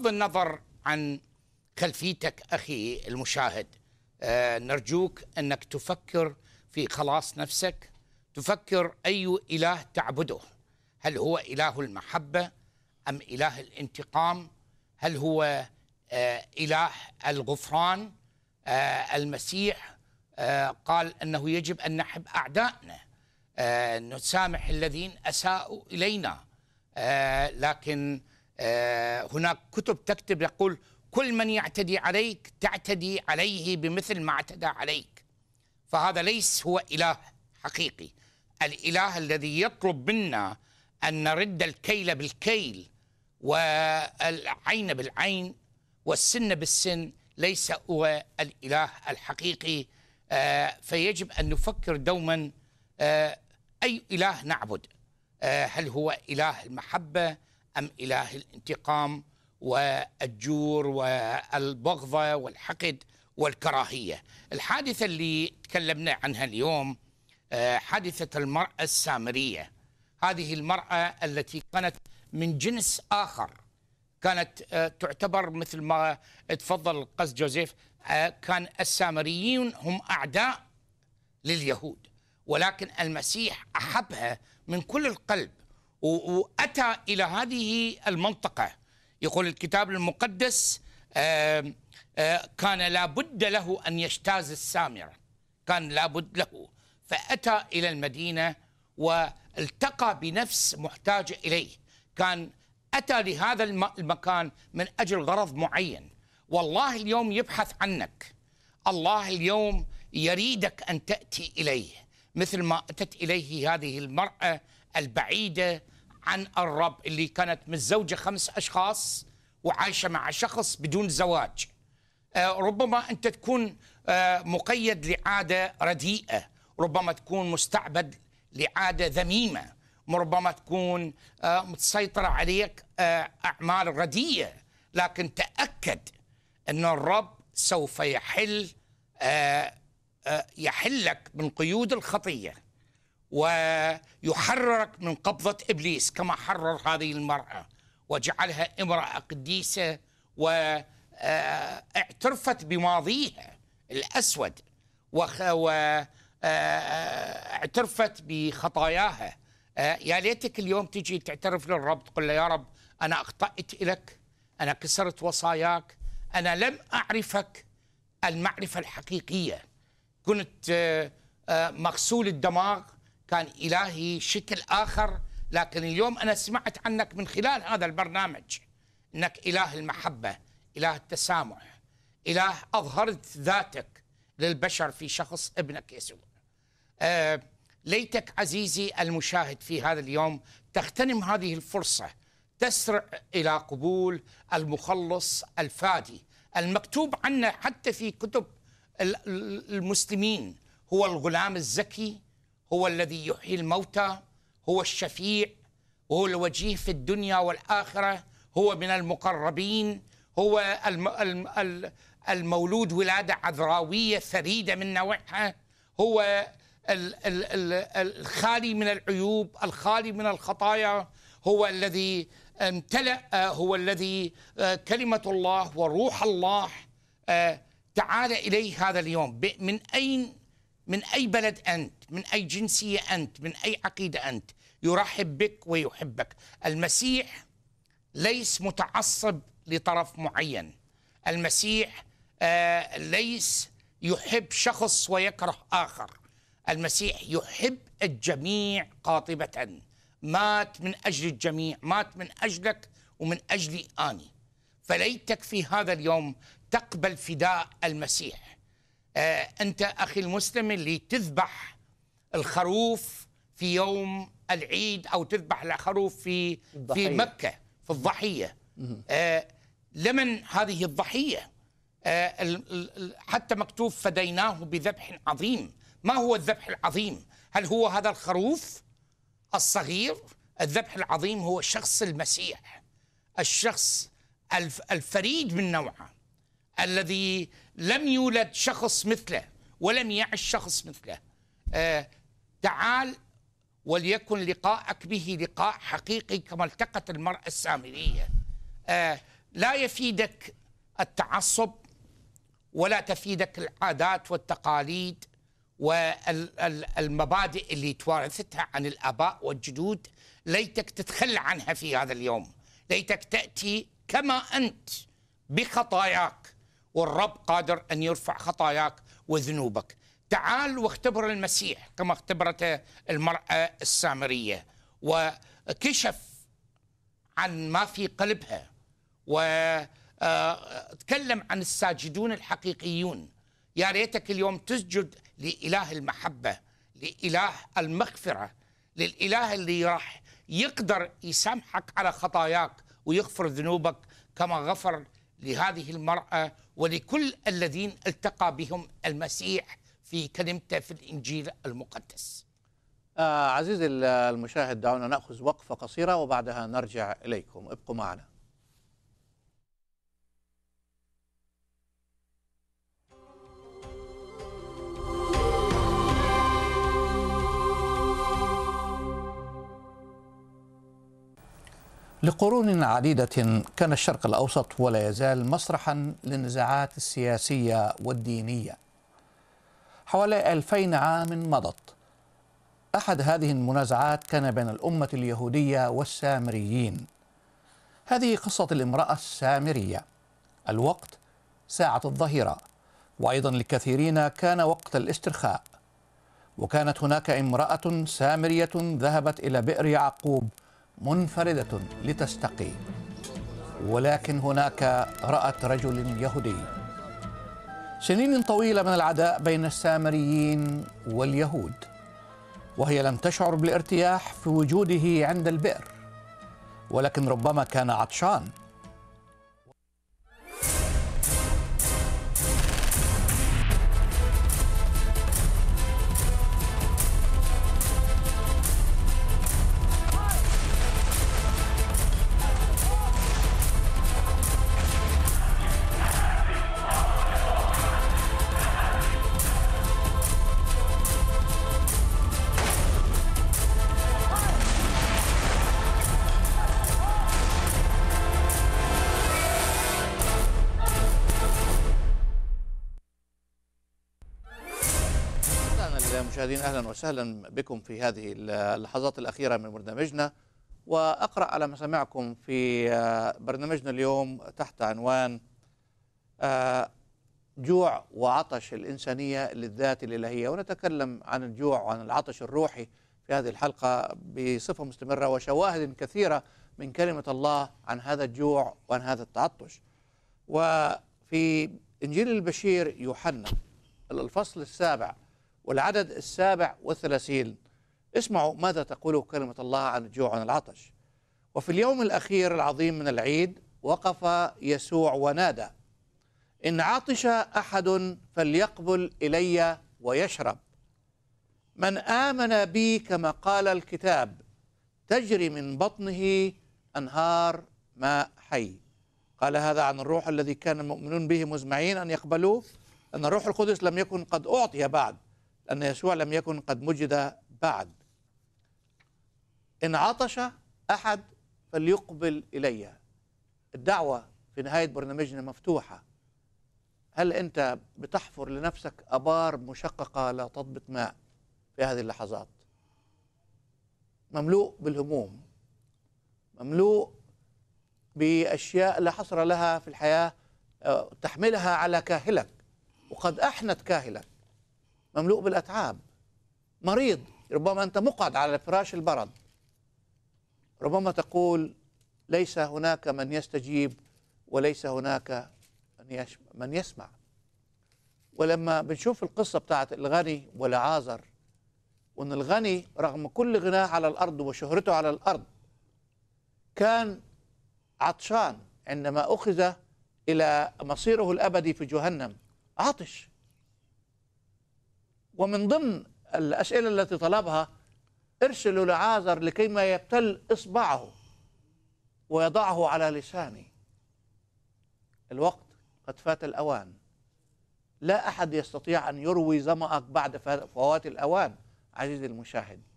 بغض النظر عن خلفيتك اخي المشاهد آه، نرجوك انك تفكر في خلاص نفسك تفكر اي اله تعبده هل هو اله المحبه ام اله الانتقام هل هو آه، اله الغفران آه، المسيح قال انه يجب ان نحب اعدائنا نسامح الذين اساءوا الينا لكن آه، هناك كتب تكتب يقول كل من يعتدي عليك تعتدي عليه بمثل ما اعتدى عليك فهذا ليس هو إله حقيقي الإله الذي يطلب منا أن نرد الكيل بالكيل والعين بالعين والسن بالسن ليس هو الإله الحقيقي آه، فيجب أن نفكر دوما آه، أي إله نعبد هل هو إله المحبة أم إله الانتقام والجور والبغضة والحقد والكراهية الحادثة اللي تكلمنا عنها اليوم آه، حادثة المرأة السامرية هذه المرأة التي كانت من جنس آخر كانت آه، تعتبر مثل ما تفضل القس جوزيف آه، كان السامريين هم أعداء لليهود ولكن المسيح أحبها من كل القلب واتى الى هذه المنطقه يقول الكتاب المقدس آه، آه، كان لابد له ان يجتاز السامره كان لابد له فاتى الى المدينه والتقى بنفس محتاجه اليه كان اتى لهذا المكان من اجل غرض معين والله اليوم يبحث عنك الله اليوم يريدك ان تاتي اليه مثل ما اتت اليه هذه المراه البعيدة عن الرب اللي كانت متزوجة خمس أشخاص وعايشة مع شخص بدون زواج آه، ربما أنت تكون آه، مقيد لعادة رديئة ربما تكون مستعبد لعادة ذميمة ربما تكون آه، متسيطرة عليك أعمال رديئة لكن تأكد أن الرب سوف يحل يحلك من قيود الخطيه ويحررك من قبضة إبليس كما حرر هذه المرأة وجعلها امرأة قديسة واعترفت آه، بماضيها الأسود واعترفت آه، بخطاياها آه، يا ليتك اليوم تجي تعترف للرب تقول له يا رب أنا أخطأت إلك أنا كسرت وصاياك أنا لم أعرفك المعرفة الحقيقية كنت مغسول الدماغ كان إلهي شكل آخر لكن اليوم أنا سمعت عنك من خلال هذا البرنامج أنك إله المحبة إله التسامح إله أظهرت ذاتك للبشر في شخص ابنك يسوع آه ليتك عزيزي المشاهد في هذا اليوم تغتنم هذه الفرصة تسرع إلى قبول المخلص الفادي المكتوب عنه حتى في كتب المسلمين هو الغلام الزكي هو الذي يحيي الموتى هو الشفيع وهو الوجيه في الدنيا والآخرة هو من المقربين هو المولود ولادة عذراوية فريدة من نوعها هو الخالي من العيوب الخالي من الخطايا هو الذي امتلأ هو الذي آه، كلمة الله وروح الله آه، تعال إليه هذا اليوم من أين من أي بلد أنت من أي جنسية أنت من أي عقيدة أنت يرحب بك ويحبك المسيح ليس متعصب لطرف معين المسيح آه، ليس يحب شخص ويكره آخر المسيح يحب الجميع قاطبة مات من أجل الجميع مات من أجلك ومن أجلي آني فليتك في هذا اليوم تقبل فداء المسيح آه، أنت أخي المسلم اللي تذبح الخروف في يوم العيد أو تذبح الخروف في الضحية. في مكة في الضحية آه، لمن هذه الضحية آه، حتى مكتوب فديناه بذبح عظيم ما هو الذبح العظيم هل هو هذا الخروف الصغير الذبح العظيم هو شخص المسيح الشخص الفريد من نوعه الذي لم يولد شخص مثله ولم يعش شخص مثله آه، تعال وليكن لقاءك به لقاء حقيقي كما التقت المرأة السامرية آه، لا يفيدك التعصب ولا تفيدك العادات والتقاليد والمبادئ اللي توارثتها عن الآباء والجدود ليتك تتخلى عنها في هذا اليوم ليتك تأتي كما أنت بخطاياك والرب قادر أن يرفع خطاياك وذنوبك تعال واختبر المسيح كما اختبرته المرأة السامرية وكشف عن ما في قلبها وتكلم آه، عن الساجدون الحقيقيون يا ريتك اليوم تسجد لإله المحبة لإله المغفرة للإله اللي راح يقدر يسامحك على خطاياك ويغفر ذنوبك كما غفر لهذه المرأة ولكل الذين التقى بهم المسيح في كلمته في الإنجيل المقدس آه عزيزي المشاهد دعونا نأخذ وقفة قصيرة وبعدها نرجع إليكم ابقوا معنا لقرون عديدة كان الشرق الأوسط ولا يزال مسرحا للنزاعات السياسية والدينية حوالي ألفين عام مضت أحد هذه المنازعات كان بين الأمة اليهودية والسامريين هذه قصة الامرأة السامرية الوقت ساعة الظهيرة وأيضا لكثيرين كان وقت الاسترخاء وكانت هناك امرأة سامرية ذهبت إلى بئر يعقوب منفردة لتستقي ولكن هناك رأت رجل يهودي سنين طويلة من العداء بين السامريين واليهود وهي لم تشعر بالارتياح في وجوده عند البئر ولكن ربما كان عطشان المشاهدين أهلا وسهلا بكم في هذه اللحظات الأخيرة من برنامجنا وأقرأ على مسامعكم في آه، برنامجنا اليوم تحت عنوان آه، جوع وعطش الإنسانية للذات الإلهية ونتكلم عن الجوع وعن العطش الروحي في هذه الحلقة بصفة مستمرة وشواهد كثيرة من كلمة الله عن هذا الجوع وعن هذا التعطش وفي إنجيل البشير يوحنا الفصل السابع والعدد السابع والثلاثين اسمعوا ماذا تقول كلمة الله عن الجوع وعن العطش وفي اليوم الأخير العظيم من العيد وقف يسوع ونادى إن عطش أحد فليقبل إلي ويشرب من آمن بي كما قال الكتاب تجري من بطنه أنهار ماء حي قال هذا عن الروح الذي كان المؤمنون به مزمعين أن يقبلوه أن الروح القدس لم يكن قد أعطي بعد أن يسوع لم يكن قد مجد بعد إن عطش أحد فليقبل إلي الدعوة في نهاية برنامجنا مفتوحة هل أنت بتحفر لنفسك أبار مشققة لا تضبط ماء في هذه اللحظات مملوء بالهموم مملوء بأشياء لا حصر لها في الحياة آه، تحملها على كاهلك وقد أحنت كاهلك مملوء بالأتعاب مريض ربما أنت مقعد على فراش البرد ربما تقول ليس هناك من يستجيب وليس هناك من, يسمع ولما بنشوف القصة بتاعت الغني والعازر وأن الغني رغم كل غناه على الأرض وشهرته على الأرض كان عطشان عندما أخذ إلى مصيره الأبدي في جهنم عطش ومن ضمن الأسئلة التي طلبها ارسلوا لعازر لكي ما يبتل إصبعه ويضعه على لساني الوقت قد فات الأوان لا أحد يستطيع أن يروي زمأك بعد فوات الأوان عزيزي المشاهد